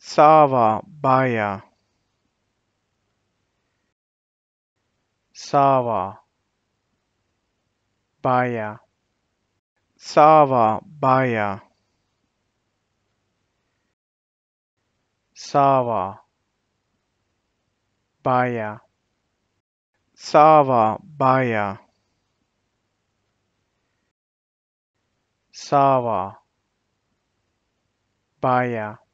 Sava Baya Sava Baya Sava Baya Sava Baya Sava Baya Sava Baya